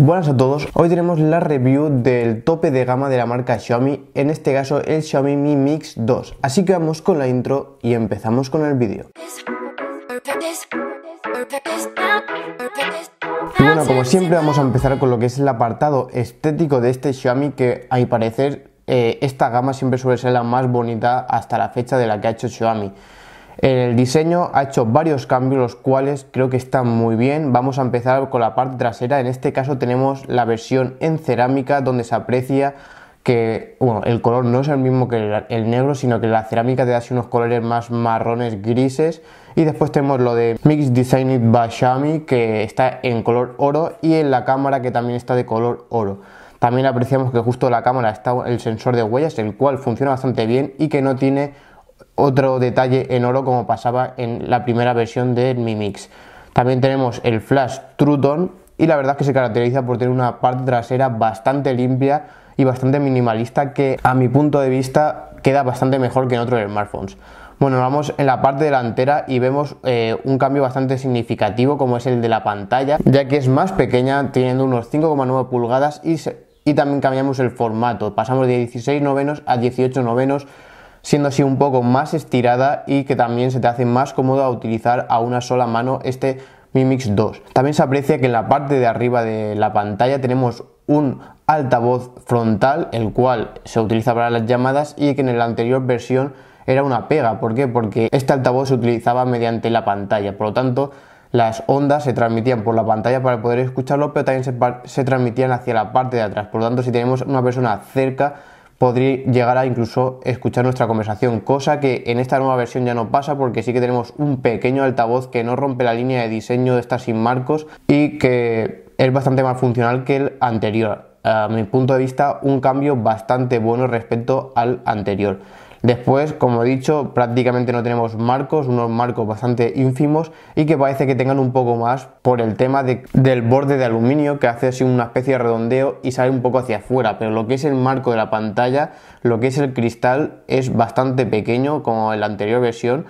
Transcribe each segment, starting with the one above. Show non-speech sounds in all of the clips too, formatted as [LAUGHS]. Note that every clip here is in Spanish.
Buenas a todos, hoy tenemos la review del tope de gama de la marca Xiaomi, en este caso el Xiaomi Mi Mix 2. Así que vamos con la intro y empezamos con el vídeo. Y bueno, como siempre vamos a empezar con lo que es el apartado estético de este Xiaomi que a parecer eh, esta gama siempre suele ser la más bonita hasta la fecha de la que ha hecho Xiaomi el diseño ha hecho varios cambios, los cuales creo que están muy bien. Vamos a empezar con la parte trasera. En este caso tenemos la versión en cerámica, donde se aprecia que el color no es el mismo que el, negro, sino que la cerámica te da unos colores más marrones grises. Y después tenemos lo de Mix Designed by Xiaomi, que está en color oro, y en la cámara que también está de color oro. También apreciamos que justo la cámara está el sensor de huellas, el cual funciona bastante bien y que no tiene otro detalle en oro como pasaba en la primera versión de Mi Mix. También tenemos el Flash Truton y la verdad es que se caracteriza por tener una parte trasera bastante limpia y bastante minimalista que a mi punto de vista queda bastante mejor que en otros smartphones. Bueno, vamos en la parte delantera y vemos eh, un cambio bastante significativo como es el de la pantalla, ya que es más pequeña, teniendo unos 5,9 pulgadas y, y también cambiamos el formato, pasamos de 16 novenos a 18 novenos siendo así un poco más estirada y que también se te hace más cómodo a utilizar a una sola mano este Mi Mix 2. También se aprecia que en la parte de arriba de la pantalla tenemos un altavoz frontal, el cual se utiliza para las llamadas y que en la anterior versión era una pega. ¿Por qué? Porque este altavoz se utilizaba mediante la pantalla, por lo tanto las ondas se transmitían por la pantalla para poder escucharlo, pero también se, se transmitían hacia la parte de atrás. Por lo tanto, si tenemos una persona cerca, podría llegar a incluso escuchar nuestra conversación, cosa que en esta nueva versión ya no pasa porque sí que tenemos un pequeño altavoz que no rompe la línea de diseño de estas sin marcos y que es bastante más funcional que el anterior. A mi punto de vista, un cambio bastante bueno respecto al anterior. Después, como he dicho, prácticamente no tenemos marcos, unos marcos bastante ínfimos y que parece que tengan un poco más por el tema del borde de aluminio que hace así una especie de redondeo y sale un poco hacia afuera, pero lo que es el marco de la pantalla, lo que es el cristal es bastante pequeño como en la anterior versión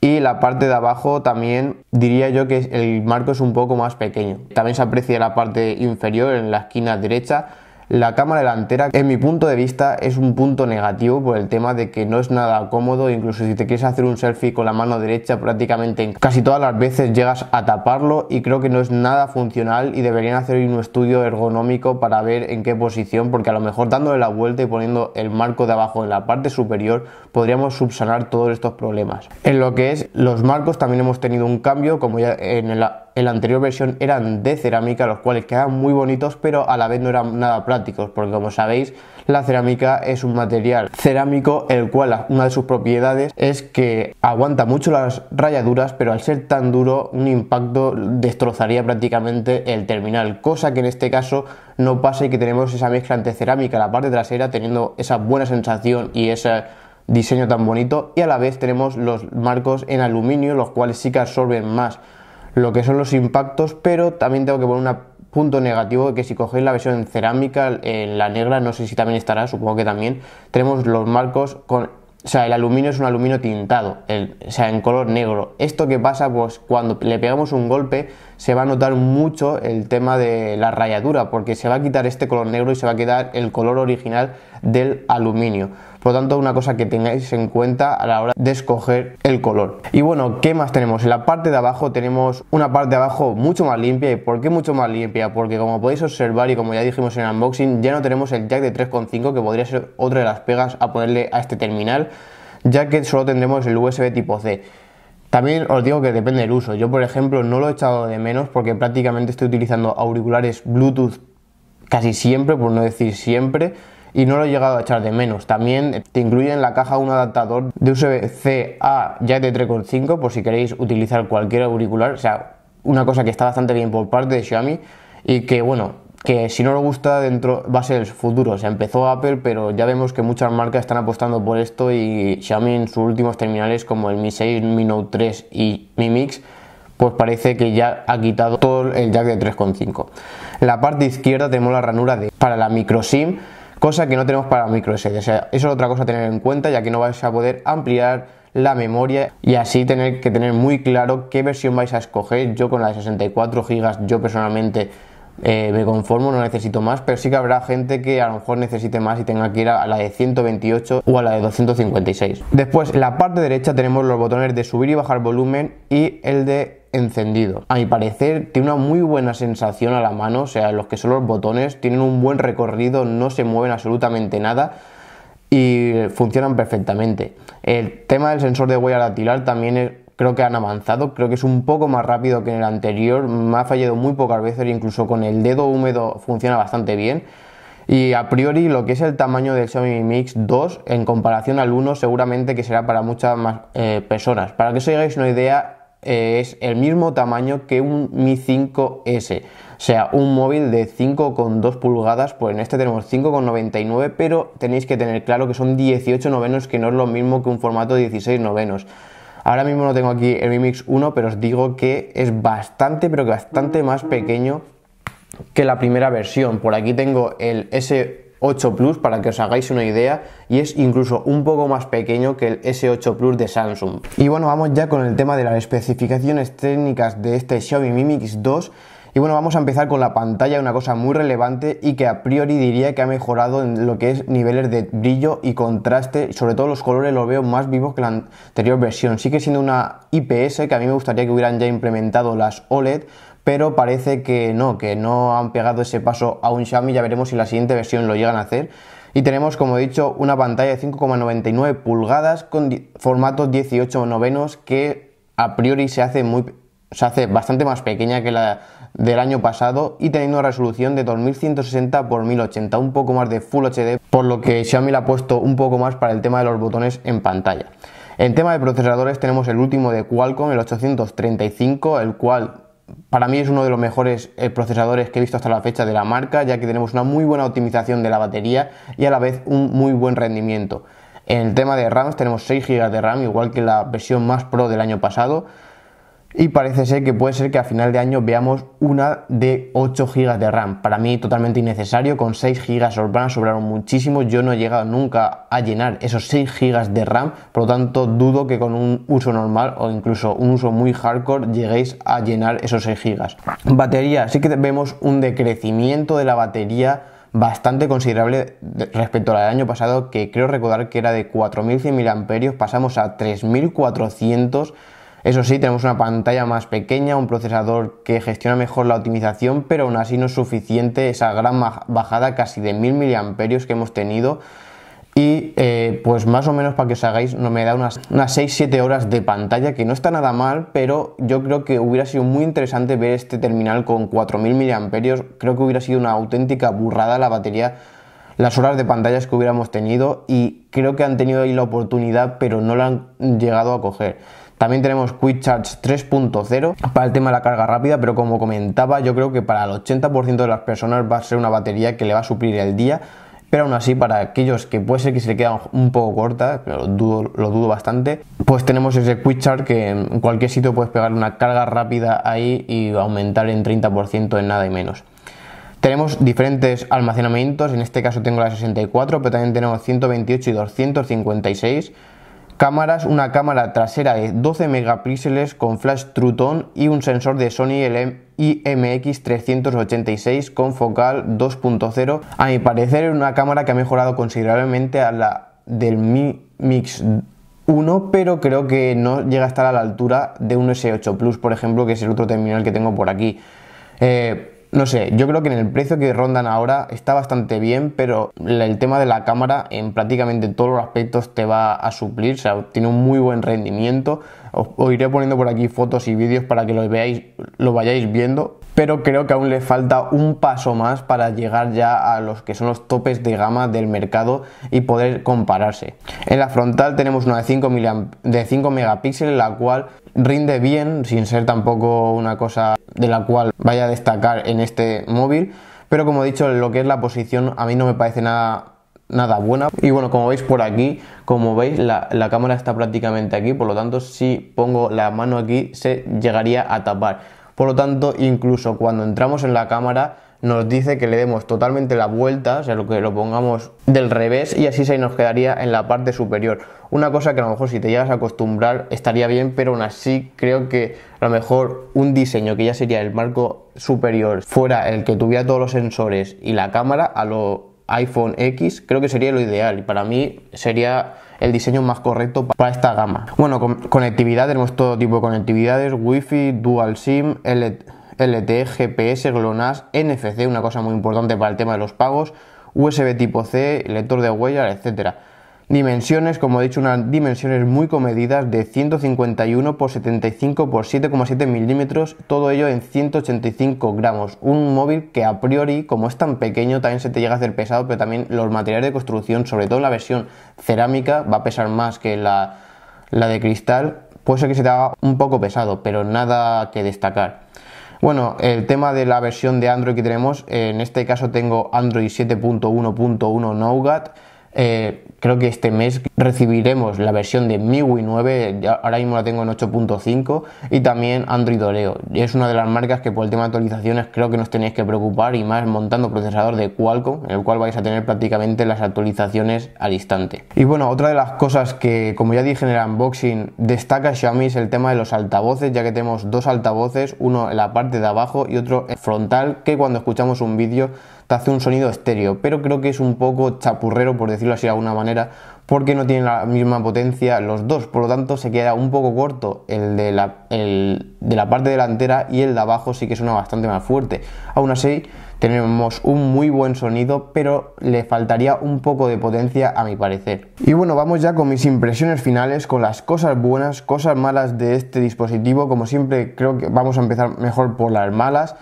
y la parte de abajo también diría yo que el marco es un poco más pequeño. También se aprecia la parte inferior en la esquina derecha la cámara delantera, en mi punto de vista, es un punto negativo por el tema de que no es nada cómodo, incluso si te quieres hacer un selfie con la mano derecha prácticamente casi todas las veces llegas a taparlo y creo que no es nada funcional y deberían hacer un estudio ergonómico para ver en qué posición, porque a lo mejor dándole la vuelta y poniendo el marco de abajo en la parte superior podríamos subsanar todos estos problemas. En lo que es los marcos también hemos tenido un cambio, como ya en la en la anterior versión eran de cerámica, los cuales quedaban muy bonitos, pero a la vez no eran nada prácticos, porque como sabéis, la cerámica es un material cerámico, el cual una de sus propiedades es que aguanta mucho las rayaduras, pero al ser tan duro, un impacto destrozaría prácticamente el terminal, cosa que en este caso no pasa y que tenemos esa mezcla entre cerámica, la parte trasera, teniendo esa buena sensación y ese diseño tan bonito y a la vez tenemos los marcos en aluminio los cuales sí que absorben más lo que son los impactos, pero también tengo que poner un punto negativo que si cogéis la versión cerámica, en la negra, no sé si también estará, supongo que también, tenemos los marcos con... O sea, el aluminio es un aluminio tintado, o sea, en color negro. Esto que pasa, pues cuando le pegamos un golpe, se va a notar mucho el tema de la rayadura, porque se va a quitar este color negro y se va a quedar el color original del aluminio. Por lo tanto, una cosa que tengáis en cuenta a la hora de escoger el color. Y bueno, ¿qué más tenemos? En la parte de abajo tenemos una parte de abajo mucho más limpia. ¿Y por qué mucho más limpia? Porque como podéis observar y como ya dijimos en el unboxing, ya no tenemos el jack de 3.5 que podría ser otra de las pegas a ponerle a este terminal, ya que solo tendremos el USB tipo C. También os digo que depende del uso. Yo, por ejemplo, no lo he echado de menos porque prácticamente estoy utilizando auriculares Bluetooth casi siempre, por no decir siempre, y no lo he llegado a echar de menos. También te incluye en la caja un adaptador de USB-C a Jack de 3.5 por si queréis utilizar cualquier auricular. O sea, una cosa que está bastante bien por parte de Xiaomi y que, bueno, que si no lo gusta dentro va a ser el futuro. Se empezó Apple, pero ya vemos que muchas marcas están apostando por esto y Xiaomi en sus últimos terminales como el Mi 6, Mi Note 3 y Mi Mix pues parece que ya ha quitado todo el jack de 3.5. la parte izquierda tenemos la ranura de, para la micro SIM, cosa que no tenemos para la micro SD. O sea, eso es otra cosa a tener en cuenta, ya que no vais a poder ampliar la memoria y así tener que tener muy claro qué versión vais a escoger. Yo con la de 64 GB, yo personalmente eh, me conformo, no necesito más, pero sí que habrá gente que a lo mejor necesite más y tenga que ir a la de 128 o a la de 256. Después, en la parte derecha tenemos los botones de subir y bajar volumen y el de encendido. A mi parecer tiene una muy buena sensación a la mano, o sea, los que son los botones tienen un buen recorrido, no se mueven absolutamente nada y funcionan perfectamente. El tema del sensor de huella dactilar también es creo que han avanzado, creo que es un poco más rápido que en el anterior, me ha fallado muy pocas veces, incluso con el dedo húmedo funciona bastante bien. Y a priori lo que es el tamaño del Xiaomi Mix 2 en comparación al 1 seguramente que será para muchas más eh, personas. Para que os hagáis una idea, eh, es el mismo tamaño que un Mi 5S, o sea, un móvil de 5,2 pulgadas, pues en este tenemos 5,99, pero tenéis que tener claro que son 18 novenos, que no es lo mismo que un formato 16 novenos. Ahora mismo no tengo aquí el Mi Mix 1, pero os digo que es bastante, pero bastante más pequeño que la primera versión. Por aquí tengo el S8 Plus para que os hagáis una idea y es incluso un poco más pequeño que el S8 Plus de Samsung. Y bueno, vamos ya con el tema de las especificaciones técnicas de este Xiaomi Mi Mix 2 y bueno, vamos a empezar con la pantalla, una cosa muy relevante y que a priori diría que ha mejorado en lo que es niveles de brillo y contraste, sobre todo los colores los veo más vivos que la anterior versión. Sigue siendo una IPS que a mí me gustaría que hubieran ya implementado las OLED, pero parece que no, que no han pegado ese paso a un Xiaomi, ya veremos si la siguiente versión lo llegan a hacer. Y tenemos, como he dicho, una pantalla de 5,99 pulgadas con formatos 18 novenos que a priori se hace, muy, se hace bastante más pequeña que la del año pasado y teniendo una resolución de 2160 x 1080, un poco más de Full HD, por lo que Xiaomi la ha puesto un poco más para el tema de los botones en pantalla. En tema de procesadores tenemos el último de Qualcomm, el 835, el cual para mí es uno de los mejores eh, procesadores que he visto hasta la fecha de la marca, ya que tenemos una muy buena optimización de la batería y a la vez un muy buen rendimiento. En el tema de RAM tenemos 6 GB de RAM, igual que la versión más Pro del año pasado y parece ser que puede ser que a final de año veamos una de 8 GB de RAM. Para mí totalmente innecesario, con 6 GB os van sobraron muchísimo, yo no he llegado nunca a llenar esos 6 GB de RAM, por lo tanto dudo que con un uso normal o incluso un uso muy hardcore lleguéis a llenar esos 6 GB. Batería, sí que vemos un decrecimiento de la batería bastante considerable respecto al año pasado, que creo recordar que era de 4.100 mAh, pasamos a 3.400 eso sí, tenemos una pantalla más pequeña, un procesador que gestiona mejor la optimización, pero aún así no es suficiente esa gran bajada casi de 1000 miliamperios que hemos tenido. Y eh, pues más o menos para que os hagáis, no me da unas, unas 6-7 horas de pantalla, que no está nada mal, pero yo creo que hubiera sido muy interesante ver este terminal con 4000 miliamperios. Creo que hubiera sido una auténtica burrada la batería las horas de pantallas que hubiéramos tenido y creo que han tenido ahí la oportunidad pero no la han llegado a coger. También tenemos Quick Charge 3.0 para el tema de la carga rápida, pero como comentaba, yo creo que para el 80% de las personas va a ser una batería que le va a suplir el día. Pero aún así, para aquellos que puede ser que se le quede un poco corta, lo dudo, lo dudo bastante, pues tenemos ese Quick Charge que en cualquier sitio puedes pegar una carga rápida ahí y aumentar en 30% en nada y menos. Tenemos diferentes almacenamientos, en este caso tengo la 64, pero también tenemos 128 y 256 cámaras, una cámara trasera de 12 megapíxeles con flash Truton y un sensor de Sony IMX386 con focal 2.0. A mi parecer, es una cámara que ha mejorado considerablemente a la del Mi Mix 1, pero creo que no llega a estar a la altura de un S8 Plus, por ejemplo, que es el otro terminal que tengo por aquí. Eh, no sé, yo creo que en el precio que rondan ahora está bastante bien, pero el tema de la cámara en prácticamente todos los aspectos te va a suplir, o sea, tiene un muy buen rendimiento. Os, iré poniendo por aquí fotos y vídeos para que lo veáis, lo vayáis viendo, pero creo que aún le falta un paso más para llegar ya a los que son los topes de gama del mercado y poder compararse. En la frontal tenemos una de 5, megapíxeles, la cual rinde bien, sin ser tampoco una cosa de la cual vaya a destacar en este móvil, pero como he dicho, lo que es la posición a mí no me parece nada nada buena. Y bueno, como veis por aquí, como veis, la, la, cámara está prácticamente aquí, por lo tanto, si pongo la mano aquí, se llegaría a tapar. Por lo tanto, incluso cuando entramos en la cámara, nos dice que le demos totalmente la vuelta, o sea, lo que lo pongamos del revés y así se nos quedaría en la parte superior. Una cosa que a lo mejor si te llegas a acostumbrar estaría bien, pero aún así creo que a lo mejor un diseño que ya sería el marco superior fuera el que tuviera todos los sensores y la cámara, a lo iPhone X, creo que sería lo ideal y para mí sería el diseño más correcto para esta gama. Bueno, conectividad tenemos todo tipo de conectividades, Wi-Fi, Dual SIM, LTE, GPS, GLONASS, NFC, una cosa muy importante para el tema de los pagos, USB tipo C, lector de huellas, etcétera. Dimensiones, como he dicho, unas dimensiones muy comedidas de 151 x 75 x 7,7 milímetros, todo ello en 185 gramos. Un móvil que a priori, como es tan pequeño, también se te llega a hacer pesado, pero también los materiales de construcción, sobre todo la versión cerámica, va a pesar más que la, la de cristal, puede ser que se te haga un poco pesado, pero nada que destacar. Bueno, el tema de la versión de Android que tenemos, en este caso tengo Android 7.1.1 Nougat eh, creo que este mes recibiremos la versión de MIUI 9, ahora mismo la tengo en 8.5, y también Android Oreo. Es una de las marcas que por el tema de actualizaciones creo que nos tenéis que preocupar, y más montando procesador de Qualcomm, en el cual vais a tener prácticamente las actualizaciones al instante. Y bueno, otra de las cosas que, como ya dije en el unboxing, destaca Xiaomi es el tema de los altavoces, ya que tenemos dos altavoces, uno en la parte de abajo y otro frontal, que cuando escuchamos un vídeo hace un sonido estéreo, pero creo que es un poco chapurrero, por decirlo así de alguna manera, porque no tienen la misma potencia los dos, por lo tanto se queda un poco corto el de la, el de la parte delantera y el de abajo sí que suena bastante más fuerte. Aún así, tenemos un muy buen sonido, pero le faltaría un poco de potencia a mi parecer. Y bueno, vamos ya con mis impresiones finales, con las cosas buenas, cosas malas de este dispositivo. Como siempre, creo que vamos a empezar mejor por las malas.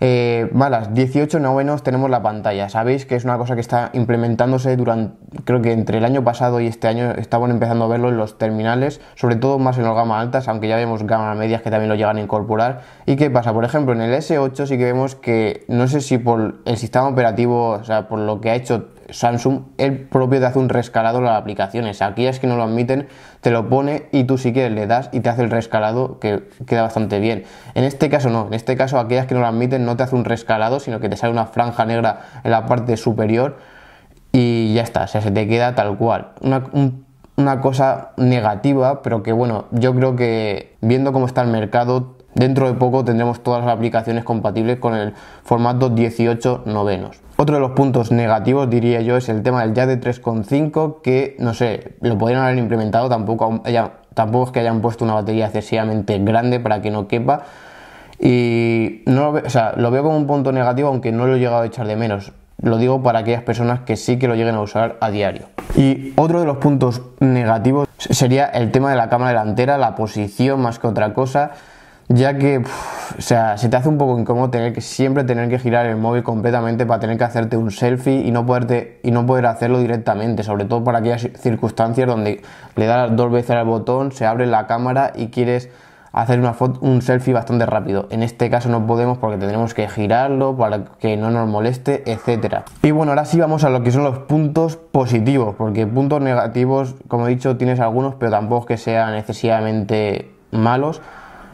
Eh, malas, 18 novenos tenemos la pantalla. Sabéis que es una cosa que está implementándose durante, creo que entre el año pasado y este año estaban empezando a verlo en los terminales, sobre todo más en los gama altas, aunque ya vemos gama medias que también lo llegan a incorporar. ¿Y qué pasa? Por ejemplo, en el S8 sí que vemos que, no sé si por el sistema operativo, o sea, por lo que ha hecho Samsung el propio te hace un rescalado a las aplicaciones. aquellas que no lo admiten, te lo pone y tú si quieres le das y te hace el rescalado que queda bastante bien. En este caso no, en este caso aquellas que no lo admiten no te hace un rescalado, sino que te sale una franja negra en la parte superior y ya está, o sea, se te queda tal cual. Una, una cosa negativa, pero que bueno, yo creo que viendo cómo está el mercado, Dentro de poco tendremos todas las aplicaciones compatibles con el formato 18 novenos. Otro de los puntos negativos, diría yo, es el tema del ya de 3.5, que no sé, lo podrían haber implementado, tampoco, tampoco es que hayan puesto una batería excesivamente grande para que no quepa. Y no o sea, lo veo como un punto negativo, aunque no lo he llegado a echar de menos. Lo digo para aquellas personas que sí que lo lleguen a usar a diario. Y otro de los puntos negativos sería el tema de la cámara delantera, la posición más que otra cosa ya que o sea, se te hace un poco incómodo tener que siempre tener que girar el móvil completamente para tener que hacerte un selfie y no y no poder hacerlo directamente, sobre todo para aquellas circunstancias donde le das dos veces al botón, se abre la cámara y quieres hacer una un selfie bastante rápido. En este caso no podemos porque tendremos que girarlo para que no nos moleste, etcétera. Y bueno, ahora sí vamos a lo que son los puntos positivos, porque puntos negativos, como he dicho, tienes algunos, pero tampoco que sean excesivamente malos.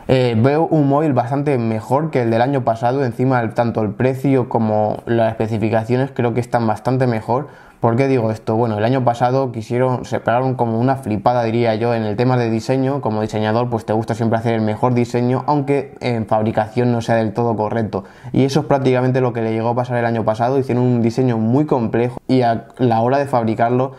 Eh, veo un móvil bastante mejor que el del año pasado, encima tanto el precio como las especificaciones creo que están bastante mejor. ¿Por qué digo esto? Bueno, el año pasado quisieron, se pegaron como una flipada, diría yo, en el tema de diseño. Como diseñador, pues te gusta siempre hacer el mejor diseño, aunque en fabricación no sea del todo correcto. Y eso es prácticamente lo que le llegó a pasar el año pasado. Hicieron un diseño muy complejo y a la hora de fabricarlo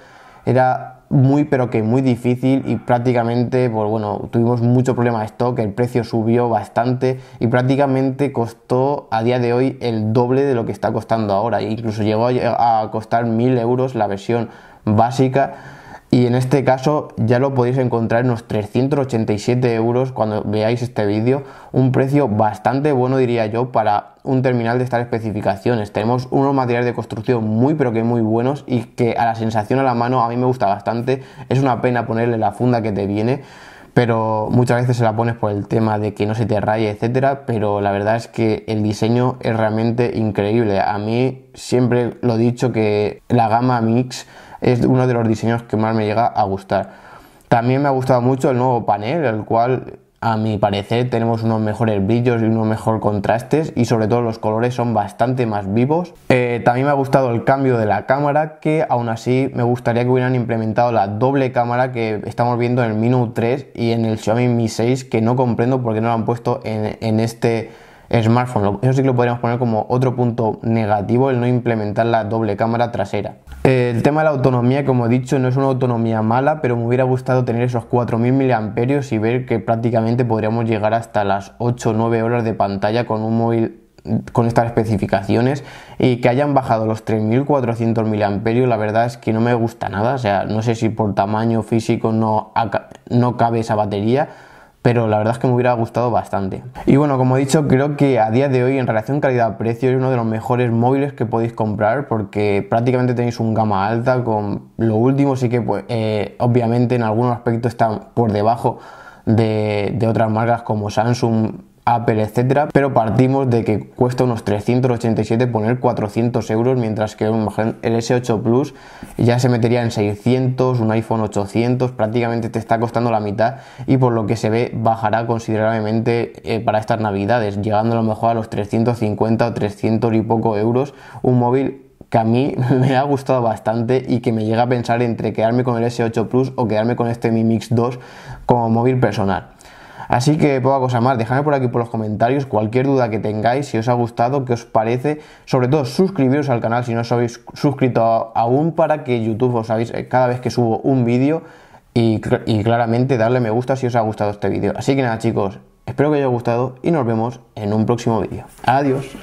era muy pero que muy difícil y prácticamente, pues bueno, tuvimos mucho problema de stock, el precio subió bastante y prácticamente costó a día de hoy el doble de lo que está costando ahora, e incluso llegó a costar mil euros la versión básica y en este caso ya lo podéis encontrar en unos 387 euros cuando veáis este vídeo. Un precio bastante bueno diría yo para un terminal de estas especificaciones. Tenemos unos materiales de construcción muy pero que muy buenos y que a la sensación a la mano a mí me gusta bastante. Es una pena ponerle la funda que te viene pero muchas veces se la pones por el tema de que no se te raye, etcétera, pero la verdad es que el diseño es realmente increíble. A mí siempre lo he dicho que la gama Mix es uno de los diseños que más me llega a gustar. También me ha gustado mucho el nuevo panel, el cual a mi parecer tenemos unos mejores brillos y unos mejores contrastes y sobre todo los colores son bastante más vivos. Eh, también me ha gustado el cambio de la cámara que aún así me gustaría que hubieran implementado la doble cámara que estamos viendo en el Mi Note 3 y en el Xiaomi Mi 6 que no comprendo por qué no lo han puesto en, en este smartphone. Eso sí que lo podríamos poner como otro punto negativo, el no implementar la doble cámara trasera. Eh, el tema de la autonomía, como he dicho, no es una autonomía mala, pero me hubiera gustado tener esos 4.000 mAh y ver que prácticamente podríamos llegar hasta las 8 o 9 horas de pantalla con un móvil con estas especificaciones y que hayan bajado los 3.400 mAh. la verdad es que no me gusta nada o sea no sé si por tamaño físico no, no cabe esa batería pero la verdad es que me hubiera gustado bastante. Y bueno, como he dicho, creo que a día de hoy en relación calidad-precio es uno de los mejores móviles que podéis comprar porque prácticamente tenéis un gama alta con lo último, sí que pues, eh, obviamente en algunos aspectos está por debajo de otras marcas como Samsung, Apple, etcétera, pero partimos de que cuesta unos 387 poner 400 euros, mientras que el S8 Plus ya se metería en 600, un iPhone 800, prácticamente te está costando la mitad y por lo que se ve bajará considerablemente eh, para estas navidades, llegando a lo mejor a los 350 o 300 y poco euros un móvil que a mí [LAUGHS] me ha gustado bastante y que me llega a pensar entre quedarme con el S8 Plus o quedarme con este Mi Mix 2 como móvil personal. Así que poca cosa más, dejadme por aquí por los comentarios cualquier duda que tengáis, si os ha gustado, qué os parece, sobre todo suscribiros al canal si no os habéis suscrito aún para que YouTube os avise cada vez que subo un vídeo y, claramente darle me gusta si os ha gustado este vídeo. Así que nada chicos, espero que os haya gustado y nos vemos en un próximo vídeo. Adiós.